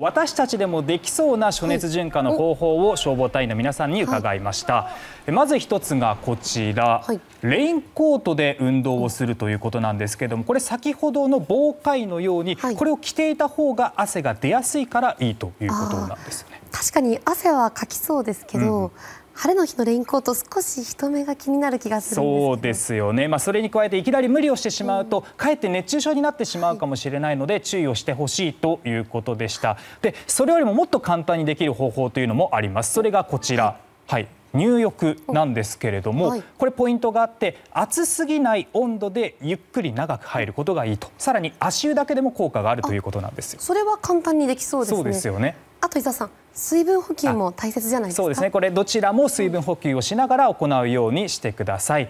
私たちでもできそうな暑熱順化の方法を消防隊員の皆さんに伺いました、はい、まず一つがこちら、はい、レインコートで運動をするということなんですけどもこれ先ほどの防火のように、はい、これを着ていた方が汗が出やすいからいいということなんですね確かに汗はかきそうですけど、うん晴れの日のレインコート、少し人目が気になる気がするそうですよね、まあ、それに加えて、いきなり無理をしてしまうと、かえって熱中症になってしまうかもしれないので、注意をしてほしいということでした。で、それよりももっと簡単にできる方法というのもあります。それがこちら、はい、入浴なんですけれども、はい、これポイントがあって暑すぎない温度でゆっくり長く入ることがいいとさらに足湯だけでも効果があるということなんですよそれは簡単にできそうですねそうですよねと伊沢さん水分補給も大切じゃないですかそうですねこれどちらも水分補給をしながら行うようにしてください。